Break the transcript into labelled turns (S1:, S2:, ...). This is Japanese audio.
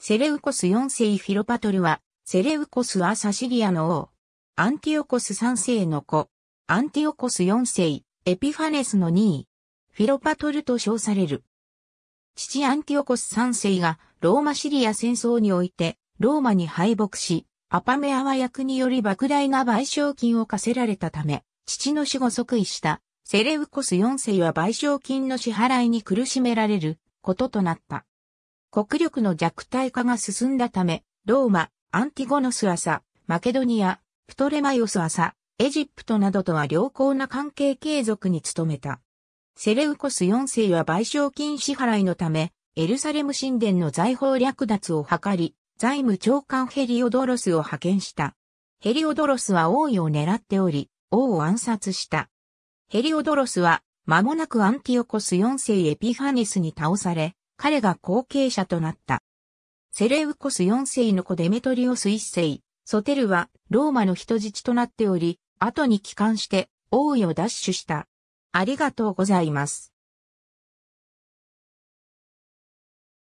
S1: セ
S2: レウコス4世フィロパトルは、セレウコスアサシリアの王。アンティオコス3世の子。アンティオコス4世、エピファネスの2位。フィロパトルと称される。父アンティオコス3世がローマシリア戦争においてローマに敗北し、アパメアワ役により莫大な賠償金を課せられたため、父の死後即位したセレウコス4世は賠償金の支払いに苦しめられることとなった。国力の弱体化が進んだため、ローマ、アンティゴノス朝、マケドニア、プトレマイオス朝、エジプトなどとは良好な関係継続に努めた。セレウコス4世は賠償金支払いのため、エルサレム神殿の財宝略奪を図り、財務長官ヘリオドロスを派遣した。ヘリオドロスは王位を狙っており、王を暗殺した。ヘリオドロスは、間もなくアンティオコス4世エピファネスに倒され、彼が後継者となった。セレウコス4世の子デメトリオス1世、ソテルはローマの人質となっており、後に帰還して王位を奪取した。ありがとうございます。